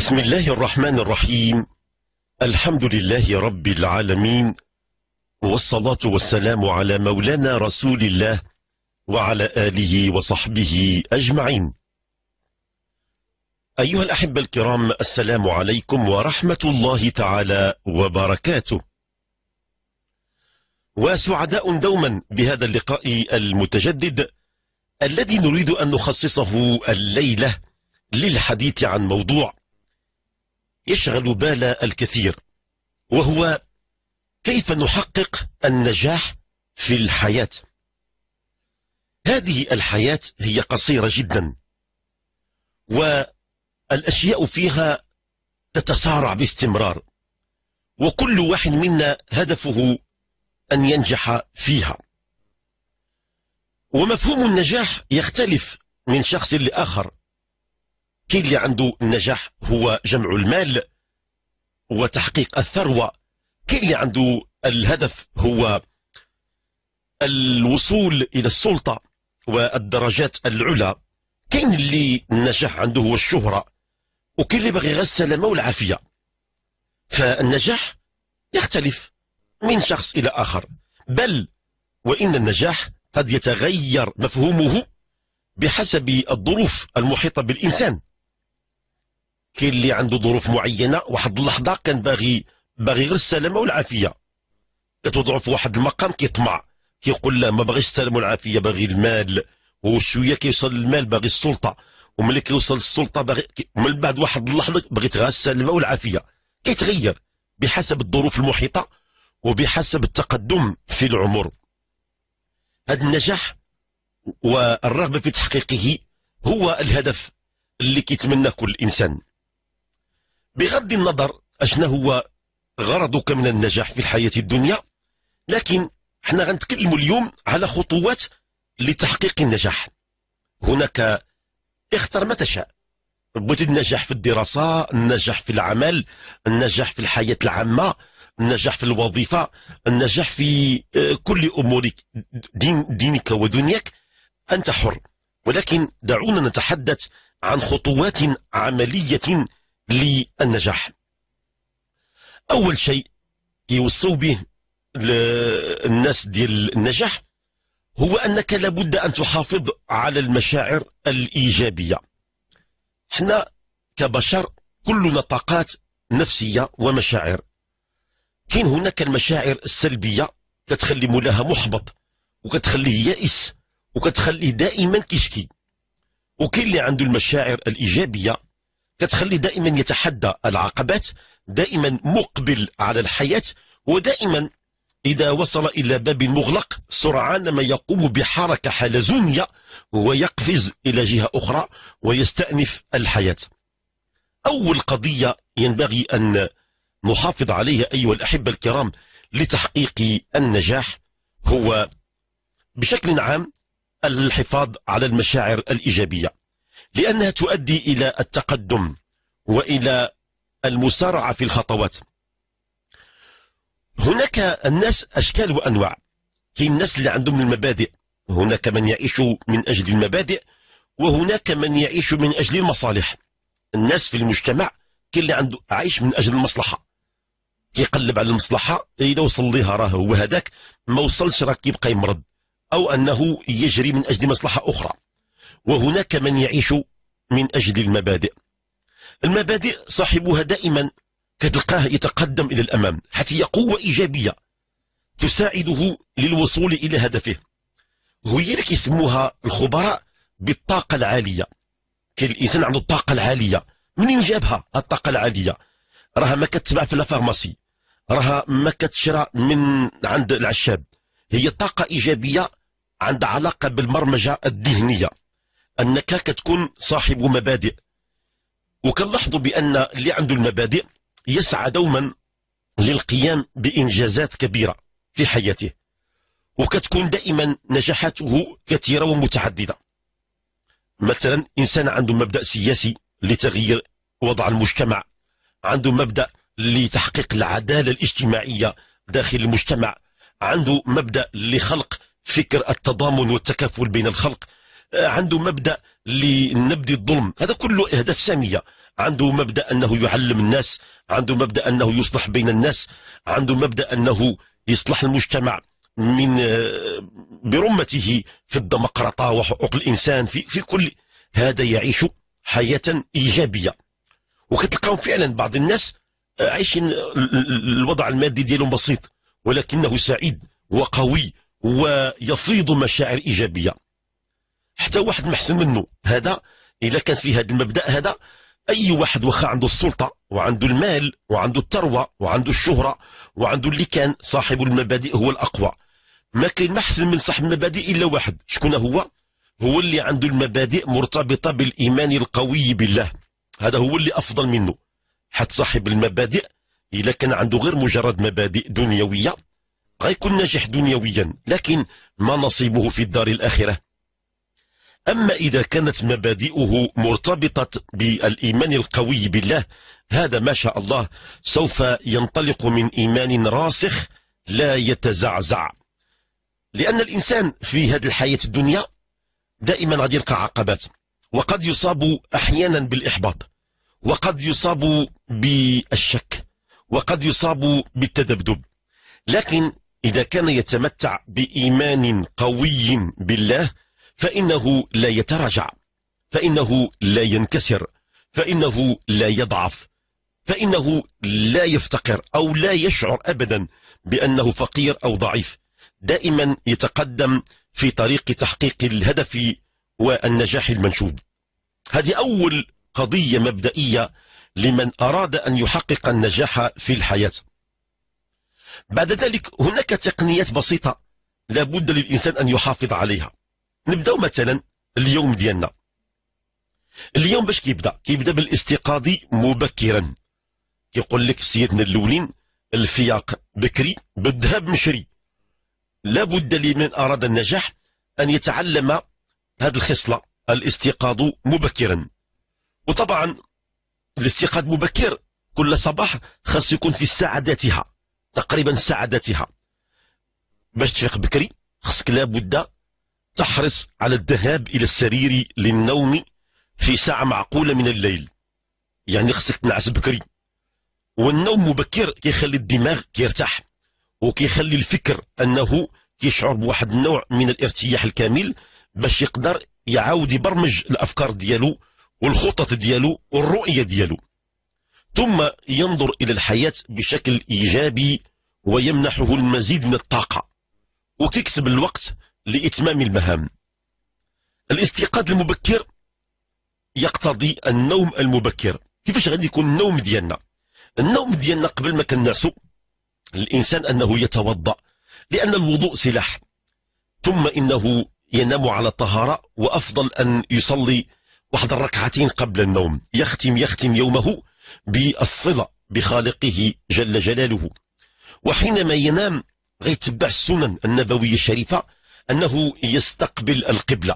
بسم الله الرحمن الرحيم الحمد لله رب العالمين والصلاة والسلام على مولانا رسول الله وعلى آله وصحبه أجمعين أيها الأحبة الكرام السلام عليكم ورحمة الله تعالى وبركاته وسعداء دوما بهذا اللقاء المتجدد الذي نريد أن نخصصه الليلة للحديث عن موضوع يشغل بال الكثير وهو كيف نحقق النجاح في الحياة هذه الحياة هي قصيرة جدا والأشياء فيها تتسارع باستمرار وكل واحد منا هدفه أن ينجح فيها ومفهوم النجاح يختلف من شخص لآخر كاين اللي عنده النجاح هو جمع المال وتحقيق الثروة كاين اللي عنده الهدف هو الوصول إلى السلطة والدرجات العلى كاين اللي النجاح عنده هو الشهرة وكاين اللي باغي غير السلامة والعافية فالنجاح يختلف من شخص إلى آخر بل وإن النجاح قد يتغير مفهومه بحسب الظروف المحيطة بالإنسان كاين اللي عنده ظروف معينه واحد اللحظه كان باغي باغي غير السلامه والعافيه كتوضعو في واحد المقام كيطمع كيقول لا ما باغيش السلامه والعافيه باغي المال وشويه كيوصل للمال باغي السلطه وملي كيوصل للسلطه باغي من بعد واحد اللحظه بغيت غير السلامه والعافيه كيتغير بحسب الظروف المحيطه وبحسب التقدم في العمر هذا النجاح والرغبه في تحقيقه هو الهدف اللي كيتمنى كل انسان بغض النظر اشنا هو غرضك من النجاح في الحياة الدنيا لكن احنا غنتكلموا اليوم على خطوات لتحقيق النجاح هناك اختر ما تشاء بغيتي النجاح في الدراسة النجاح في العمل النجاح في الحياة العامة النجاح في الوظيفة النجاح في آه، كل أمورك دين دينك ودنياك أنت حر ولكن دعونا نتحدث عن خطوات عملية للنجاح أول شيء يوصوا به الناس ديال النجاح هو أنك لابد أن تحافظ على المشاعر الإيجابية احنا كبشر كلنا طاقات نفسية ومشاعر كاين هناك المشاعر السلبية كتخلي مولاها محبط وكتخليه يائس وكتخليه دائما كيشكي وكاين اللي عنده المشاعر الإيجابية كتخلي دائما يتحدى العقبات دائما مقبل على الحياة ودائما إذا وصل إلى باب مغلق سرعان ما يقوم بحركة حلزونية ويقفز إلى جهة أخرى ويستأنف الحياة أول قضية ينبغي أن نحافظ عليها أيها الأحبة الكرام لتحقيق النجاح هو بشكل عام الحفاظ على المشاعر الإيجابية لأنها تؤدي إلى التقدم وإلى المسارعة في الخطوات هناك الناس أشكال وأنواع كاين الناس اللي عندهم المبادئ هناك من يعيش من أجل المبادئ وهناك من يعيش من أجل المصالح الناس في المجتمع كاين اللي عنده عايش من أجل المصلحة كيقلب على المصلحة إلى وصل ليها راه هو هذاك ما وصلش راه كيبقى يمرض أو أنه يجري من أجل مصلحة أخرى وهناك من يعيش من أجل المبادئ المبادئ صاحبها دائما كتلقاه يتقدم إلى الأمام حتى هي قوة إيجابية تساعده للوصول إلى هدفه هي اللي كيسموها الخبراء بالطاقة العالية كاين الإنسان عنده الطاقة العالية منين جابها الطاقة العالية راها ما كتباع في لافارماسي راها ما كتشرى من عند العشاب هي طاقة إيجابية عندها علاقة بالبرمجة الذهنية أنك كتكون صاحب مبادئ وكنلاحظوا بأن اللي عنده المبادئ يسعى دوما للقيام بإنجازات كبيرة في حياته وكتكون دائما نجاحاته كثيرة ومتعددة مثلا إنسان عنده مبدأ سياسي لتغيير وضع المجتمع عنده مبدأ لتحقيق العدالة الاجتماعية داخل المجتمع عنده مبدأ لخلق فكر التضامن والتكافل بين الخلق آه، عنده مبدأ لنبد الظلم هذا كله أهداف سامية عنده مبدأ أنه يعلم الناس عنده مبدأ أنه يصلح بين الناس عنده مبدأ أنه يصلح المجتمع من آه، برمته في الديمقراطة وحقوق الإنسان في, في كل هذا يعيش حياة إيجابية وكتلقاهم فعلا بعض الناس آه، عايشين الوضع المادي ديالهم بسيط ولكنه سعيد وقوي ويفيض مشاعر إيجابية حتى واحد محسن منه هذا إذا كان في هذا المبدأ هذا أي واحد وخا عنده السلطة وعنده المال وعنده الثروة وعنده الشهرة وعنده اللي كان صاحب المبادئ هو الأقوى ما كاين ما أحسن من صاحب المبادئ إلا واحد شكون هو هو اللي عنده المبادئ مرتبطة بالإيمان القوي بالله هذا هو اللي أفضل منه حتى صاحب المبادئ إلا كان عنده غير مجرد مبادئ دنيوية غيكون ناجح دنيويا لكن ما نصيبه في الدار الآخرة أما إذا كانت مبادئه مرتبطة بالإيمان القوي بالله هذا ما شاء الله سوف ينطلق من إيمان راسخ لا يتزعزع لأن الإنسان في هذه الحياة الدنيا دائما غادي يلقى عقبات وقد يصاب أحيانا بالإحباط وقد يصاب بالشك وقد يصاب بالتذبذب لكن إذا كان يتمتع بإيمان قوي بالله فإنه لا يتراجع فإنه لا ينكسر فإنه لا يضعف فإنه لا يفتقر أو لا يشعر أبدا بأنه فقير أو ضعيف دائما يتقدم في طريق تحقيق الهدف والنجاح المنشود هذه أول قضية مبدئية لمن أراد أن يحقق النجاح في الحياة بعد ذلك هناك تقنيات بسيطة لابد للإنسان أن يحافظ عليها نبداو مثلا اليوم ديالنا اليوم باش كيبدا كيبدا بالاستيقاظ مبكرا كيقول لك سيدنا الاولين الفياق بكري بالذهب مشري لا بد لمن اراد النجاح ان يتعلم هذه الخصله الاستيقاظ مبكرا وطبعا الاستيقاظ مبكر كل صباح خاص يكون في سعادتها تقريبا سعادتها باش تفيق بكري خصك لابد تحرص على الذهاب إلى السرير للنوم في ساعة معقولة من الليل يعني خصك تنعس بكري والنوم مبكر كيخلي الدماغ كيرتاح وكيخلي الفكر أنه كيشعر بواحد النوع من الارتياح الكامل باش يقدر يعاود يبرمج الأفكار ديالو والخطط ديالو والرؤية ديالو ثم ينظر إلى الحياة بشكل إيجابي ويمنحه المزيد من الطاقة وكيكسب الوقت لإتمام المهام الاستيقاظ المبكر يقتضي النوم المبكر كيفاش غادي يكون النوم ديالنا النوم ديالنا قبل ما كنعسو الإنسان أنه يتوضأ لأن الوضوء سلاح ثم إنه ينام على طهارة وأفضل أن يصلي واحد الركعتين قبل النوم يختم يختم يومه بالصلة بخالقه جل جلاله وحينما ينام غيتبع السنن النبوية الشريفة أنه يستقبل القبلة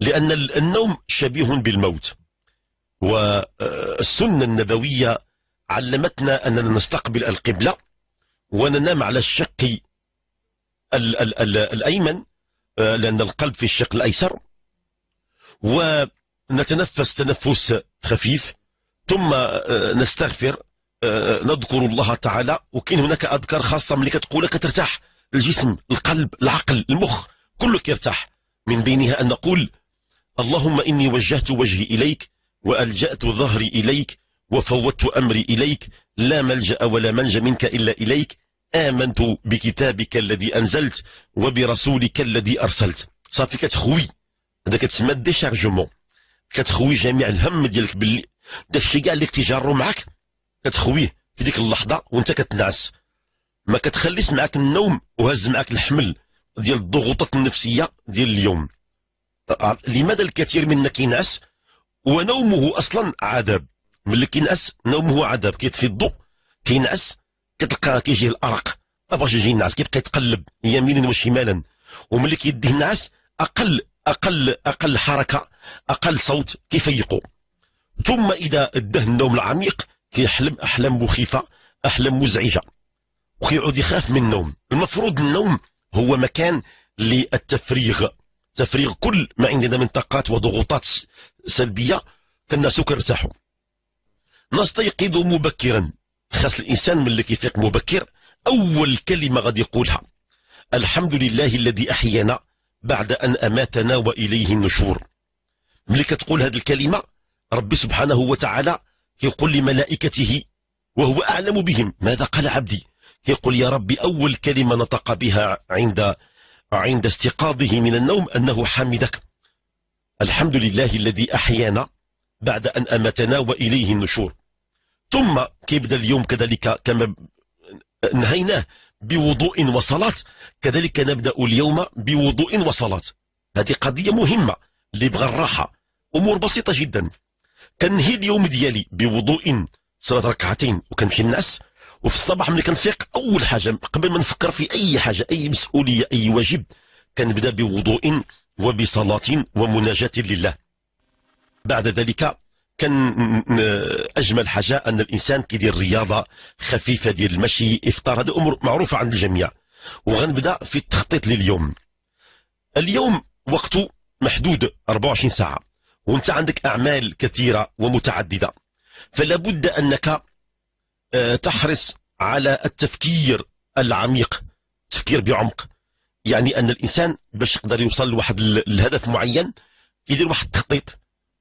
لأن النوم شبيه بالموت والسنة النبوية علمتنا أننا نستقبل القبلة وننام على الشق الأيمن آه، لأن القلب في الشق الأيسر ونتنفس تنفس خفيف ثم آه، نستغفر آه، نذكر الله تعالى وكاين هناك أذكار خاصة ملي كتقولها كترتاح الجسم القلب العقل المخ كله كيرتاح من بينها أن نقول اللهم إني وجهت وجهي إليك وألجأت ظهري إليك وفوت أمري إليك لا ملجأ ولا منجى منك إلا إليك آمنت بكتابك الذي أنزلت وبرسولك الذي أرسلت صافي كتخوي هذا كتسمى الديشارجمون كتخوي جميع الهم ديالك باللي داكشي كاع اللي تجاره معك كتخويه في ديك اللحظه وانت كتنعس ما كتخليش معاك النوم وهز معاك الحمل ديال الضغوطات النفسيه ديال اليوم آه، لماذا الكثير منا كينعس ونومه اصلا عذاب ملي كينعس نومه عذاب كيطفي الضوء كينعس كتلقى كيجيه الارق ما بغاش يجي ينعس كيبقى يتقلب يمينا وشمالا وملي كيديه النعاس اقل اقل اقل حركه اقل صوت كيفيقوا ثم اذا اداه النوم العميق كيحلم احلام مخيفه احلام مزعجه وكيعود يخاف من النوم المفروض النوم هو مكان للتفريغ تفريغ كل ما عندنا من طاقات وضغوطات سلبية سكر كرتاحوا نستيقظ مبكرا خاص الإنسان من اللي كيفيق مبكر أول كلمة غادي يقولها الحمد لله الذي أحيانا بعد أن أماتنا وإليه النشور ملي كتقول هذه الكلمة ربي سبحانه وتعالى يقول لملائكته وهو أعلم بهم ماذا قال عبدي يقول يا رب أول كلمة نطق بها عند عند استيقاظه من النوم أنه حمدك الحمد لله الذي أحيانا بعد أن أمتنا وإليه النشور ثم كيبدا اليوم كذلك كما نهيناه بوضوء وصلاة كذلك نبدأ اليوم بوضوء وصلاة هذه قضية مهمة اللي بغى الراحة أمور بسيطة جدا كنهي اليوم ديالي بوضوء صلاة ركعتين وكنمشي الناس وفي الصباح ملي كنفيق اول حاجه قبل ما نفكر في اي حاجه اي مسؤوليه اي واجب كنبدا بوضوء وبصلاه ومناجاه لله بعد ذلك كان اجمل حاجه ان الانسان كيدير رياضه خفيفه ديال المشي افطار هذه امور معروفه عند الجميع وغنبدا في التخطيط لليوم اليوم وقته محدود 24 ساعه وانت عندك اعمال كثيره ومتعدده فلا بد انك آه، تحرص على التفكير العميق تفكير بعمق يعني أن الإنسان باش يقدر يوصل لواحد الهدف معين كيدير واحد التخطيط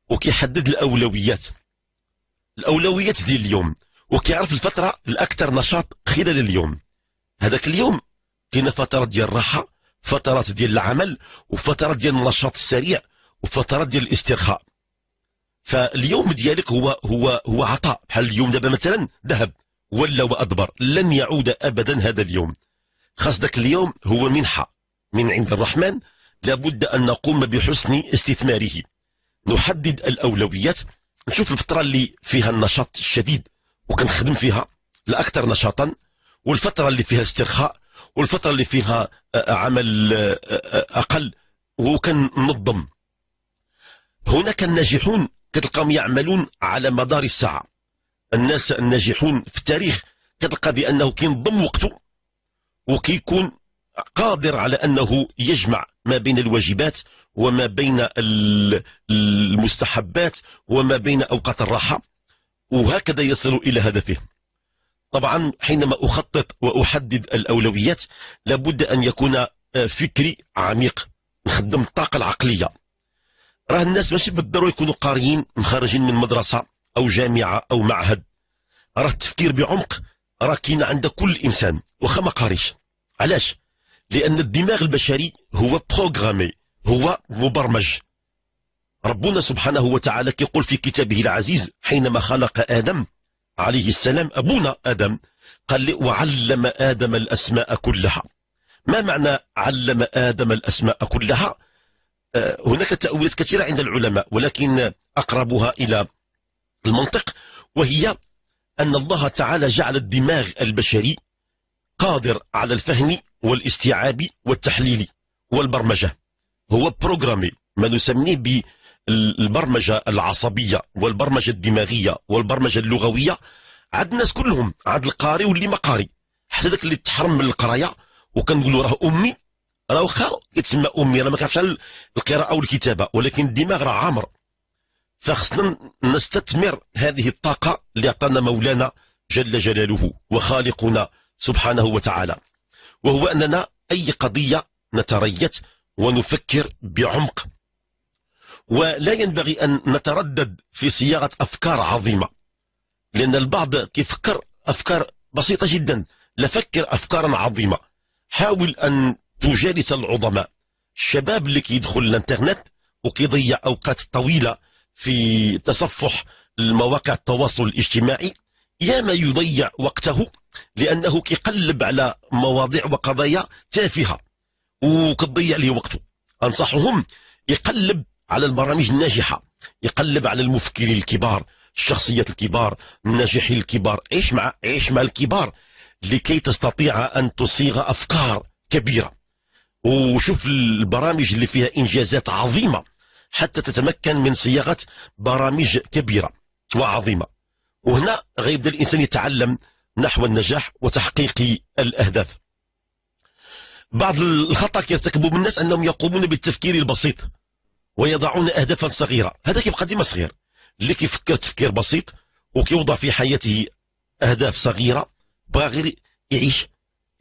وكيحدد الأولويات الأولويات ديال اليوم وكيعرف الفترة الأكثر نشاط خلال اليوم هذاك اليوم كاين فترات ديال الراحة فترات ديال العمل وفترات ديال النشاط السريع وفترات ديال الاسترخاء فاليوم ديالك هو هو هو عطاء بحال اليوم دابا مثلا ذهب ولا وأدبر لن يعود أبدا هذا اليوم خاص ذاك اليوم هو منحة من عند الرحمن لابد أن نقوم بحسن استثماره نحدد الأولويات نشوف الفترة اللي فيها النشاط الشديد وكنخدم فيها الأكثر نشاطا والفترة اللي فيها استرخاء والفترة اللي فيها آه، آه، عمل آه، أقل وكننظم هناك الناجحون كتلقاهم يعملون على مدار الساعة الناس الناجحون في التاريخ كتلقى بأنه كينضم وقته وكيكون قادر على أنه يجمع ما بين الواجبات وما بين المستحبات وما بين أوقات الراحة وهكذا يصل إلى هدفه طبعا حينما أخطط وأحدد الأولويات لابد أن يكون فكري عميق نخدم الطاقة العقلية راه الناس ماشي بالضرورة يكونوا قاريين مخرجين من مدرسة أو جامعة أو معهد راه التفكير بعمق راه كاين عند كل إنسان واخا ما قاريش علاش لأن الدماغ البشري هو بروغرامي هو مبرمج ربنا سبحانه وتعالى كيقول في كتابه العزيز حينما خلق آدم عليه السلام أبونا آدم قال وعلم آدم الأسماء كلها ما معنى علم آدم الأسماء كلها هناك تأويلات كثيرة عند العلماء ولكن أقربها إلى المنطق وهي أن الله تعالى جعل الدماغ البشري قادر على الفهم والاستيعاب والتحليل والبرمجة هو بروغرامي ما نسميه بالبرمجة العصبية والبرمجة الدماغية والبرمجة اللغوية عاد الناس كلهم عاد القاري واللي ما قاري حتى داك اللي تحرم من القرايه وكنقول راه امي راه واخا يتسمى امي راه ما كيعرفش القراءه والكتابه ولكن الدماغ راه عامر فخصنا نستثمر هذه الطاقه اللي عطانا مولانا جل جلاله وخالقنا سبحانه وتعالى وهو اننا اي قضيه نتريث ونفكر بعمق ولا ينبغي ان نتردد في صياغه افكار عظيمه لان البعض كيفكر افكار بسيطه جدا لفكر افكارا عظيمه حاول ان تجالس العظماء الشباب اللي كيدخل الانترنت وكيضيع اوقات طويله في تصفح المواقع التواصل الاجتماعي ياما يضيع وقته لانه كيقلب على مواضيع وقضايا تافهه وكتضيع له وقته انصحهم يقلب على البرامج الناجحه يقلب على المفكرين الكبار الشخصيات الكبار الناجحين الكبار عيش مع عيش مع الكبار لكي تستطيع ان تصيغ افكار كبيره وشوف البرامج اللي فيها إنجازات عظيمة حتى تتمكن من صياغة برامج كبيرة وعظيمة وهنا غيبدا الإنسان يتعلم نحو النجاح وتحقيق الأهداف بعض الخطأ يرتكبه الناس أنهم يقومون بالتفكير البسيط ويضعون أهدافا صغيرة هذا كيبقى ديما صغير اللي كيفكر تفكير بسيط وكيوضع في حياته أهداف صغيرة باغي يعيش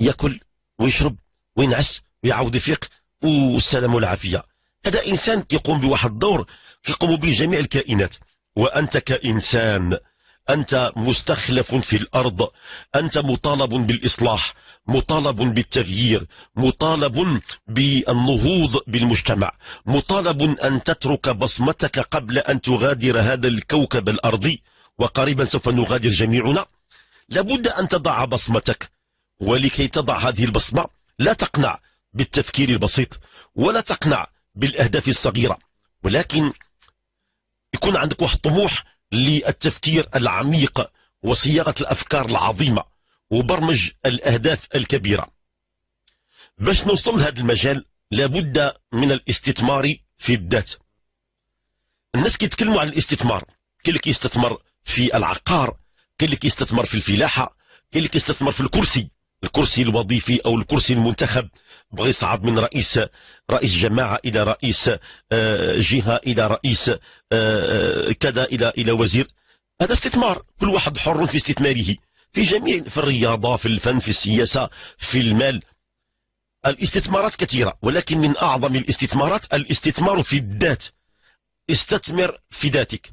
ياكل ويشرب وينعس ويعاود يفيق والسلام والعافية هذا إنسان يقوم بواحد الدور يقوم به جميع الكائنات وأنت كإنسان أنت مستخلف في الأرض أنت مطالب بالإصلاح مطالب بالتغيير مطالب بالنهوض بالمجتمع مطالب أن تترك بصمتك قبل أن تغادر هذا الكوكب الأرضي وقريبا سوف نغادر جميعنا لابد أن تضع بصمتك ولكي تضع هذه البصمة لا تقنع بالتفكير البسيط ولا تقنع بالأهداف الصغيرة ولكن يكون عندك واحد الطموح للتفكير العميق وصياغة الأفكار العظيمة وبرمج الأهداف الكبيرة باش نوصل لهذا المجال لابد من الاستثمار في الذات الناس كيتكلموا عن الاستثمار كاين اللي كيستثمر في العقار كاين اللي كيستثمر في الفلاحة كاين اللي كيستثمر في الكرسي الكرسي الوظيفي او الكرسي المنتخب بغى يصعد من رئيس رئيس جماعه الى رئيس آه، جهه الى رئيس آه، آه، كذا الى الى وزير هذا استثمار كل واحد حر في استثماره في جميع في الرياضه في الفن في السياسه في المال الاستثمارات كثيره ولكن من اعظم الاستثمارات الاستثمار في الذات استثمر في ذاتك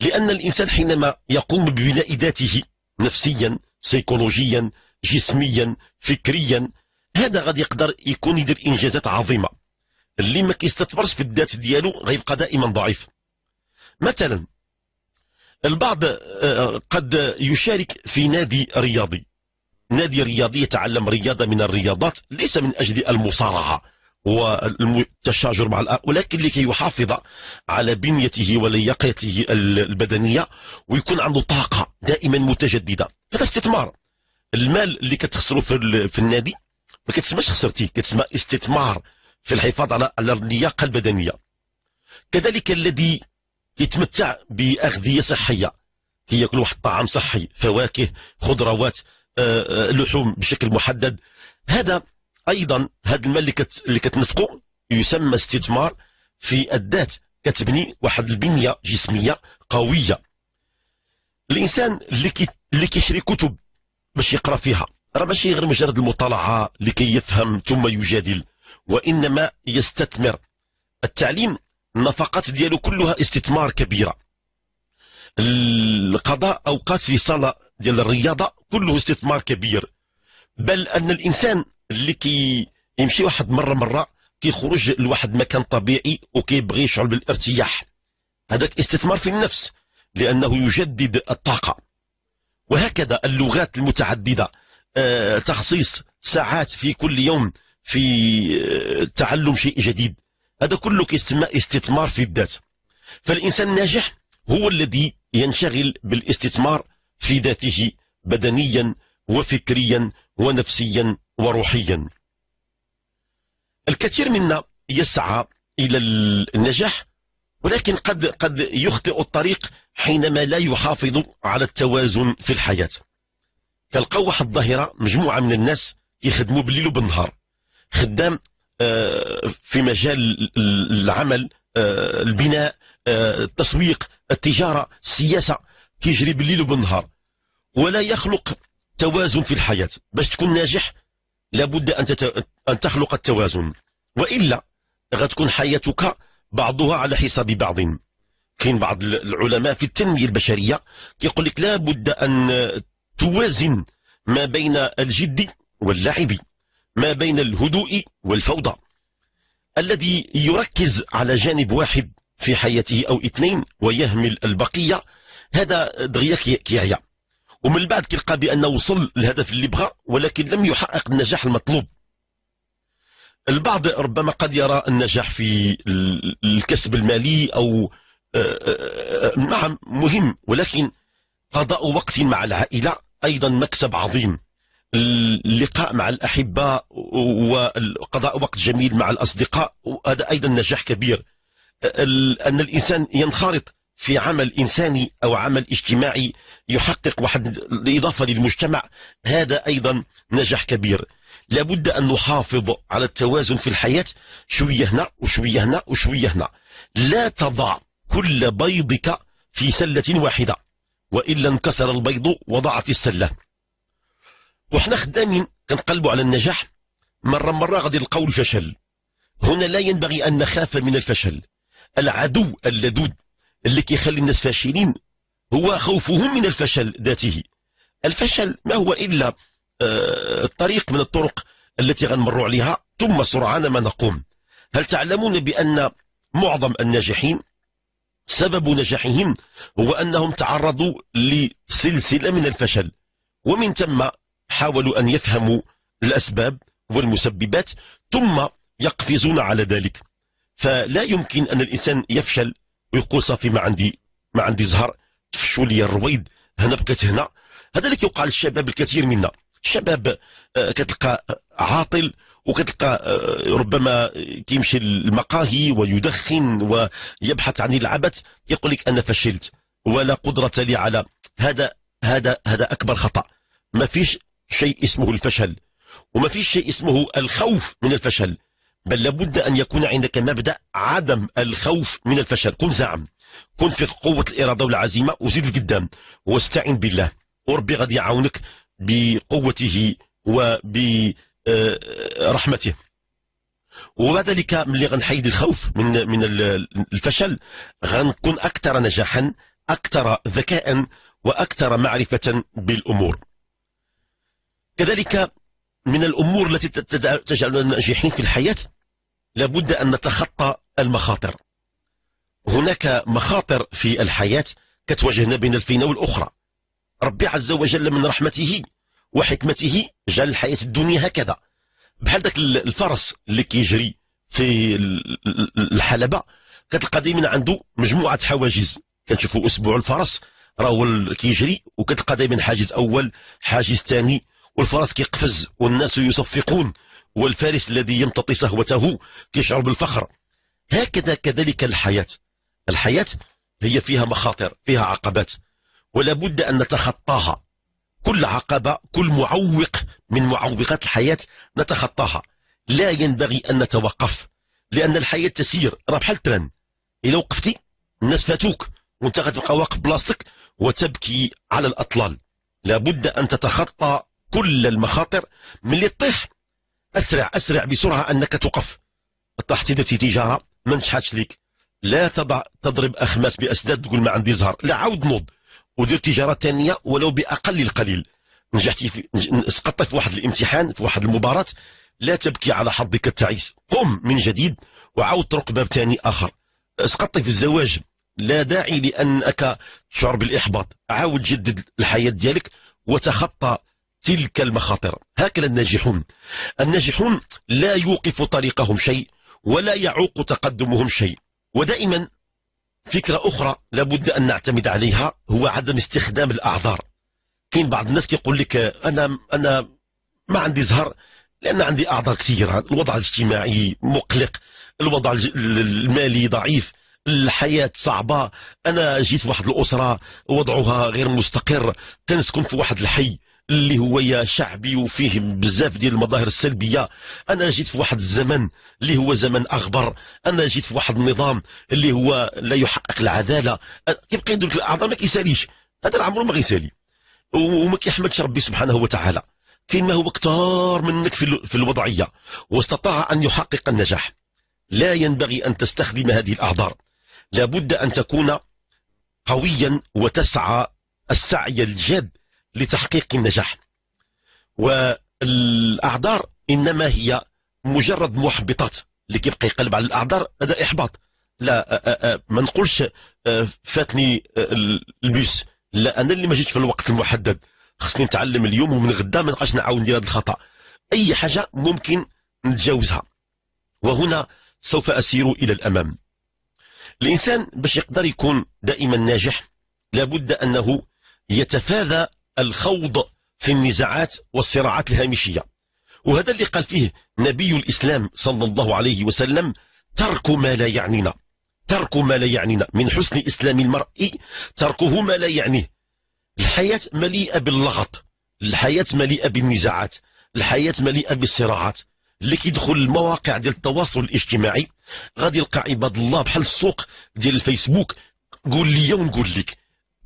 لان الانسان حينما يقوم ببناء ذاته نفسيا سيكولوجيا جسميا فكريا هذا غادي يقدر يكون يدير انجازات عظيمه اللي ما كيستثمرش في الذات ديالو غيبقى دائما ضعيف مثلا البعض آه، قد يشارك في نادي رياضي نادي رياضي يتعلم رياضه من الرياضات ليس من اجل المصارعه والتشاجر مع الآخر ولكن لكي يحافظ على بنيته ولياقته البدنيه ويكون عنده طاقه دائما متجدده هذا استثمار المال اللي كتخسرو في, في النادي ما كتسماش خسرتي كتسمى استثمار في الحفاظ على على اللياقه البدنيه كذلك الذي يتمتع باغذيه صحيه كياكل واحد الطعام صحي فواكه خضروات آه، آه، لحوم بشكل محدد هذا ايضا هذا المال اللي كت اللي كتنفقه يسمى استثمار في الذات كتبني واحد البنيه جسميه قويه الانسان اللي كي اللي كيشري كتب باش يقرا فيها راه ماشي غير مجرد المطالعه لكي يفهم ثم يجادل وانما يستثمر التعليم النفقات ديالو كلها استثمار كبيره القضاء اوقات في صاله ديال الرياضه كله استثمار كبير بل ان الانسان اللي كي يمشي واحد مره مره كيخرج لواحد مكان طبيعي وكيبغي يشعر بالارتياح هذاك استثمار في النفس لانه يجدد الطاقه وهكذا اللغات المتعددة آه، تخصيص ساعات في كل يوم في آه، تعلم شيء جديد هذا كله كيسمى استثمار في الذات فالإنسان الناجح هو الذي ينشغل بالاستثمار في ذاته بدنيا وفكريا ونفسيا وروحيا الكثير منا يسعى إلى النجاح ولكن قد قد يخطئ الطريق حينما لا يحافظ على التوازن في الحياة كنلقاو واحد الظاهرة مجموعة من الناس يخدموا بالليل وبالنهار خدام آه، في مجال العمل آه، البناء آه، التسويق التجارة السياسة كيجري بالليل وبالنهار ولا يخلق توازن في الحياة باش تكون ناجح لابد أن, تت... أن تخلق التوازن وإلا غتكون حياتك بعضها على حساب بعض كاين بعض العلماء في التنمية البشرية كيقول لك لابد أن توازن ما بين الجد واللعب ما بين الهدوء والفوضى الذي يركز على جانب واحد في حياته أو اثنين ويهمل البقية هذا دغيا كيعيا ومن بعد كيلقى بأنه وصل للهدف اللي بغى ولكن لم يحقق النجاح المطلوب البعض ربما قد يرى النجاح في الكسب المالي أو آه، آه، آه، نعم مهم ولكن قضاء وقت مع العائلة أيضا مكسب عظيم اللقاء مع الأحباء وقضاء وقت جميل مع الأصدقاء هذا أيضا نجاح كبير أن الإنسان ينخرط في عمل إنساني أو عمل اجتماعي يحقق واحد الإضافة للمجتمع هذا أيضا نجاح كبير لابد أن نحافظ على التوازن في الحياة شوية هنا وشوية هنا وشوية هنا لا تضع كل بيضك في سلة واحدة وإلا انكسر البيض وضعت السلة وحنا خدامين كنقلبوا على النجاح مرة مرة غادي نلقاو الفشل هنا لا ينبغي أن نخاف من الفشل العدو اللدود اللي كيخلي الناس فاشلين هو خوفهم من الفشل ذاته الفشل ما هو إلا الطريق آه، من الطرق التي غنمر عليها ثم سرعان ما نقوم هل تعلمون بأن معظم الناجحين سبب نجاحهم هو أنهم تعرضوا لسلسلة من الفشل ومن ثم حاولوا أن يفهموا الأسباب والمسببات ثم يقفزون على ذلك فلا يمكن أن الإنسان يفشل ويقول صافي ما عندي ما عندي زهر تفشوا لي الرويد هنا بقيت هنا هذا اللي كيوقع للشباب الكثير منا شباب آه، كتلقى عاطل وكتلقى آه، ربما كيمشي للمقاهي ويدخن ويبحث عن العبث يقول لك انا فشلت ولا قدره لي على هذا هذا هذا اكبر خطا ما فيش شيء اسمه الفشل وما فيش شيء اسمه الخوف من الفشل بل لابد أن يكون عندك مبدأ عدم الخوف من الفشل كن زعم كن في قوة الإرادة والعزيمة وزيد القدام واستعن بالله وربي غادي يعاونك بقوته وب آه، رحمته وبعد ذلك ملي غنحيد الخوف من من الفشل غنكون اكثر نجاحا اكثر ذكاء واكثر معرفه بالامور كذلك من الامور التي تجعلنا ناجحين في الحياه لابد ان نتخطى المخاطر هناك مخاطر في الحياه كتواجهنا بين الفينه والاخرى ربي عز وجل من رحمته وحكمته جعل الحياة الدنيا هكذا بحال ذاك الفرس اللي كيجري في الحلبة كتلقى دائما عنده مجموعة حواجز كنشوفوا أسبوع الفرس راه هو كيجري وكتلقى دائما حاجز أول حاجز ثاني والفرس كيقفز والناس يصفقون والفارس الذي يمتطي صهوته كيشعر بالفخر هكذا كذلك الحياة الحياة هي فيها مخاطر فيها عقبات ولا بد أن نتخطاها كل عقبة كل معوق من معوقات الحياة نتخطاها لا ينبغي أن نتوقف لأن الحياة تسير راه بحال التران إلا وقفتي الناس فاتوك وانت غتبقى واقف بلاصتك وتبكي على الأطلال لابد أن تتخطى كل المخاطر ملي تطيح أسرع أسرع بسرعة أنك تقف طاحتي درتي تجارة ما نجحتش ليك لا تضع تضرب أخماس بأسداد تقول ما عندي زهر لا عاود نوض ودير تجاره ثانيه ولو باقل القليل نجحتي في سقطت في واحد الامتحان في واحد المباراه لا تبكي على حظك التعيس قم من جديد وعاود طرق باب ثاني اخر سقطت في الزواج لا داعي لانك تشعر بالاحباط عاود جدد الحياه ديالك وتخطى تلك المخاطر هكذا الناجحون الناجحون لا يوقف طريقهم شيء ولا يعوق تقدمهم شيء ودائما فكرة أخرى لابد أن نعتمد عليها هو عدم استخدام الأعذار كاين بعض الناس كيقول لك أنا أنا ما عندي زهر لأن عندي أعذار كثيرة الوضع الاجتماعي مقلق الوضع المالي ضعيف الحياة صعبة أنا جيت في واحد الأسرة وضعها غير مستقر كنسكن في واحد الحي اللي هو يا شعبي وفيه بزاف ديال المظاهر السلبيه انا جيت في واحد الزمن اللي هو زمن اغبر انا جيت في واحد النظام اللي هو لا يحقق العداله كيبقى يدير الاعضاء ما كيساليش هذا عمره ما غيسالي وما كيحمدش ربي سبحانه وتعالى ما هو اكثر منك في الوضعيه واستطاع ان يحقق النجاح لا ينبغي ان تستخدم هذه الاعذار لابد ان تكون قويا وتسعى السعي الجاد لتحقيق النجاح والاعذار انما هي مجرد محبطات اللي كيبقى يقلب على الاعذار هذا احباط لا ما نقولش فاتني البيس لا انا اللي ما جيتش في الوقت المحدد خصني نتعلم اليوم ومن غدا ما نبقاش نعاود ندير هذا الخطا اي حاجه ممكن نتجاوزها وهنا سوف اسير الى الامام الانسان باش يقدر يكون دائما ناجح لابد انه يتفادى الخوض في النزاعات والصراعات الهامشية وهذا اللي قال فيه نبي الإسلام صلى الله عليه وسلم ترك ما لا يعنينا ترك ما لا يعنينا من حسن إسلام المرء تركه ما لا يعنيه الحياة مليئة باللغط الحياة مليئة بالنزاعات الحياة مليئة بالصراعات اللي كيدخل المواقع ديال التواصل الاجتماعي غادي يلقى عباد الله بحال السوق ديال الفيسبوك قول لي ونقول لك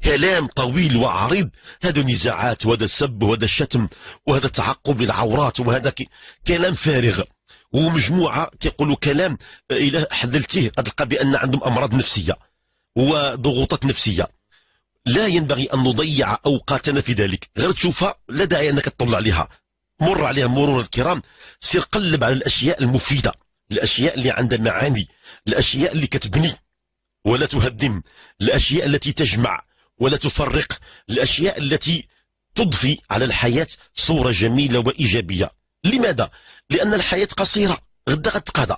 كلام طويل وعريض هذا نزاعات وهذا السب وهذا الشتم وهذا التعقب للعورات وهذا كلام فارغ ومجموعة كيقولوا كلام آه، إلى حللتيه تلقى بأن عندهم أمراض نفسية وضغوطات نفسية لا ينبغي أن نضيع أوقاتنا في ذلك غير تشوفها لا داعي أنك تطلع عليها مر عليها مرور الكرام سير قلب على الأشياء المفيدة الأشياء اللي عندها معاني الأشياء اللي كتبني ولا تهدم الأشياء التي تجمع ولا تفرق الأشياء التي تضفي على الحياة صورة جميلة وإيجابية لماذا؟ لأن الحياة قصيرة غدا غتقضى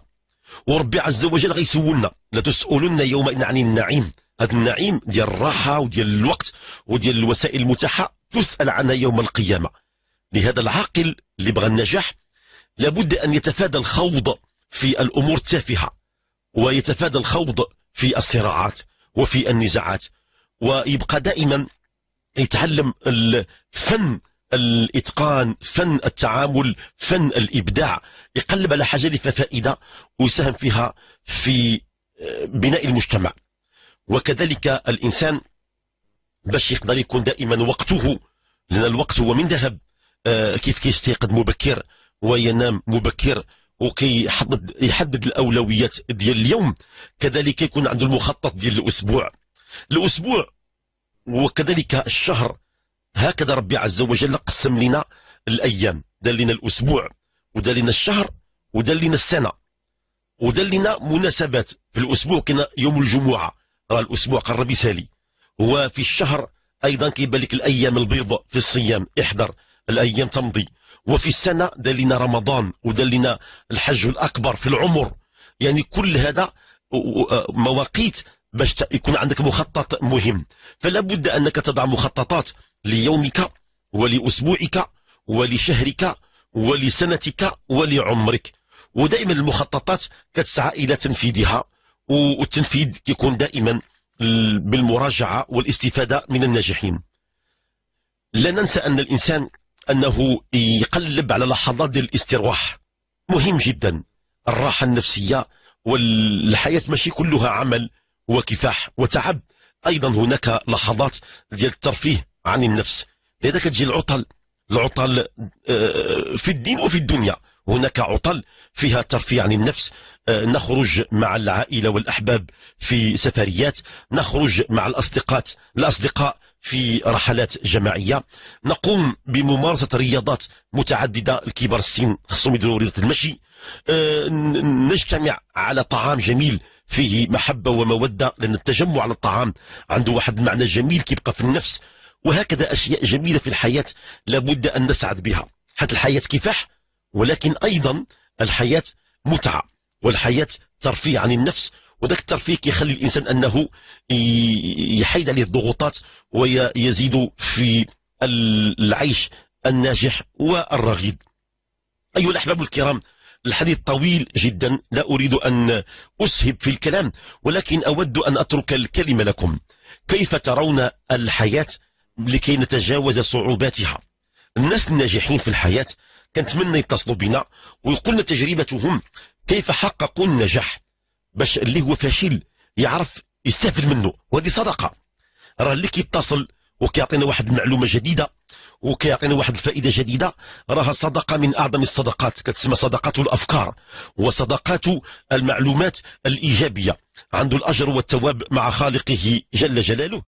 وربي عز وجل غيسولنا لتسألن يومئذ عن النعيم هذا النعيم ديال الراحة وديال الوقت وديال الوسائل المتاحة تسأل عنها يوم القيامة لهذا العاقل اللي بغى النجاح لابد أن يتفادى الخوض في الأمور التافهة ويتفادى الخوض في الصراعات وفي النزاعات ويبقى دائما يتعلم الفن الاتقان فن التعامل فن الابداع يقلب على حاجه اللي فيها فائده ويساهم فيها في آه، بناء المجتمع وكذلك الانسان باش يقدر يكون دائما وقته لان الوقت هو من ذهب آه، كيف كيستيقظ مبكر وينام مبكر وكيحدد يحدد الاولويات ديال اليوم كذلك يكون عنده المخطط ديال الاسبوع الاسبوع وكذلك الشهر هكذا ربي عز وجل قسم لنا الأيام دار لنا الأسبوع ودار لنا الشهر ودار لنا السنة ودار لنا مناسبات في الأسبوع كنا يوم الجمعة راه الأسبوع قرب يسالي وفي الشهر أيضا كيبان لك الأيام البيضاء في الصيام احذر الأيام تمضي وفي السنة دار لنا رمضان ودار لنا الحج الأكبر في العمر يعني كل هذا آه، مواقيت باش يكون عندك مخطط مهم فلا بد أنك تضع مخططات ليومك ولأسبوعك ولشهرك ولسنتك ولعمرك ودائما المخططات كتسعى إلى تنفيذها والتنفيذ يكون دائما بالمراجعة والاستفادة من الناجحين لا ننسى أن الإنسان أنه يقلب على لحظات الاسترواح مهم جدا الراحة النفسية والحياة ماشي كلها عمل وكفاح وتعب ايضا هناك لحظات ديال الترفيه عن النفس لذا كتجي العطل العطل آه، في الدين وفي الدنيا هناك عطل فيها ترفيه عن النفس آه، نخرج مع العائله والاحباب في سفريات نخرج مع الاصدقاء الاصدقاء في رحلات جماعيه نقوم بممارسه رياضات متعدده الكبار السن خصهم يديروا رياضه المشي آه، نجتمع على طعام جميل فيه محبة ومودة لأن التجمع على الطعام عنده واحد المعنى جميل كيبقى في النفس وهكذا أشياء جميلة في الحياة لابد أن نسعد بها حتى الحياة كفاح ولكن أيضا الحياة متعة والحياة ترفيه عن النفس وذاك الترفيه كيخلي الإنسان أنه يحيد عليه الضغوطات ويزيد في العيش الناجح والرغيد أيها الأحباب الكرام الحديث طويل جدا لا أريد أن أسهب في الكلام ولكن أود أن أترك الكلمة لكم كيف ترون الحياة لكي نتجاوز صعوباتها الناس الناجحين في الحياة كنتمنى يتصلوا بنا ويقولنا تجربتهم كيف حققوا النجاح باش اللي هو فاشل يعرف يستفد منه وهذه صدقة راه اللي كيتصل وكيعطينا واحد المعلومه جديده وكيعطينا واحد الفائده جديده راها صدقه من اعظم الصدقات كتسمى صدقات الافكار وصدقات المعلومات الايجابيه عنده الاجر والثواب مع خالقه جل جلاله